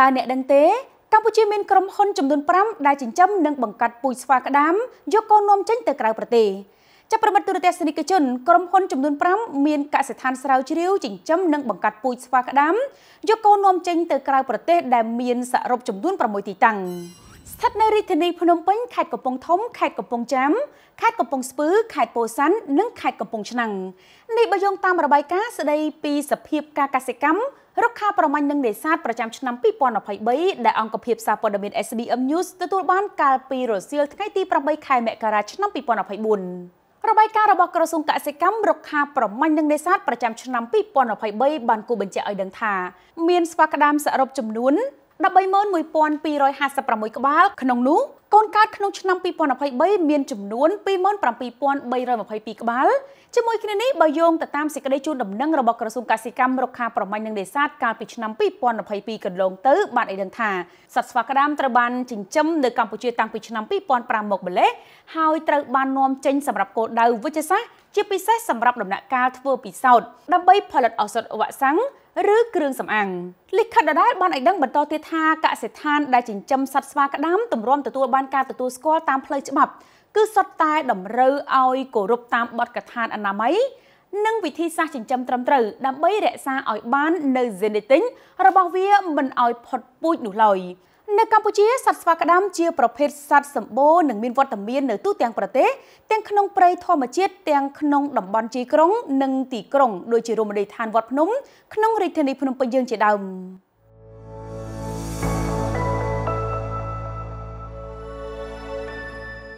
តើអ្នកដឹងទេកម្ពុជាមានក្រុមហ៊ុនចំនួន5ដែលចិញ្ចឹមនិងបង្កាត់ពូជស្វាក្តាមយកកូននំចេញទៅក្រៅប្រទេសចាប់ប្រមិត្តទូរទស្សនិកជនក្រុមហ៊ុនចំនួន5មានកសិដ្ឋានស្រាវជ្រាវចិញ្ចឹមនិងបង្កាត់ពូជស្វាក្តាមយកកូននំចេញទៅក្រៅប្រទេសដែលមានសរុបចំនួន6ទីតាំងស្ថិតនៅរាជធានីភ្នំពេញខេត្តកំពង់ធំខេត្តកំពង់ចាមខេត្តកំពង់ស្ពឺខេត្តពោធិ៍សាត់និងខេត្តកំពង់ឆ្នាំងនេះបើយោងតាមរបាយការណ៍ស្ដីពីសភាពការកសិកម្មរុក្ខាប្រមាញ់និងនេសាទប្រចាំឆ្នាំ2023ដែលអង្គភាពសារព័ត៌មាន SBM News ទទួលបានកាលពីរសៀលថ្ងៃទី8ខែមករាឆ្នាំ2024របាយការណ៍របស់ក្រសួងកសិកម្មរុក្ខាប្រមាញ់និងនេសាទប្រចាំឆ្នាំ2023បានគូបញ្ជាក់ឲ្យដឹងថាមានស្វាក្តាមសរុបចំនួន131,256ក្បាលក្នុងនោះកូនកើតក្នុងឆ្នាំ2023មានចំនួន27322ក្បាលជាមួយគ្នានេះបើយោងទៅតាមសេចក្តីជូនដំណឹងរបស់ក្រសួងកសិកម្មរុក្ខាប្រមាញ់និងនេសាទកាលពីឆ្នាំ2022កន្លងទៅ បានឲ្យដឹងថាសត្វស្វាក្តាមត្រូវ បានចិញ្ចឹមនៅកម្ពុជាតាំងពីឆ្នាំ2005មកម្លេះហើយត្រូវបាននាំចេញសម្រាប់គោលដៅវិជ្ជសាស្ត្រជាពិសេសសម្រាប់ដំណាក់កាលធ្វើពីសោតដើម្បីផលិតឱសថវ៉ាក់សាំងឬគ្រឿងសម្អាងលិខិតដដែលបានឲ្យដឹងបន្តទៀតថាកសិដ្ឋានដែលចិញ្ចឹមសត្វស្វាក្តាមទម្រាំទទួលបានបានការទទួលស្គាល់តាមផ្លូវច្បាប់ គឺសុទ្ធតែតម្រូវឲ្យគោរពតាមបទកថាអនាម័យនិងវិធីសាស្ត្រចិញ្ចឹមត្រឹមត្រូវដើម្បីរក្សាឲ្យបាន នៅ Zenitin របស់វាមិនឲ្យផុតពូជនោះឡើយនៅកម្ពុជាសត្វស្វាក្តាមជាប្រភេទសត្វសម្បូរនិងមានវត្តមាននៅទូទាំងប្រទេសទាំងក្នុងព្រៃធម្មជាតិទាំងក្នុងតំបន់ជាយក្រុងនិងទីក្រុងដូចជារមណីយដ្ឋានវត្តភ្នំ ក្នុងរាជធានីភ្នំពេញយើងជាដើម។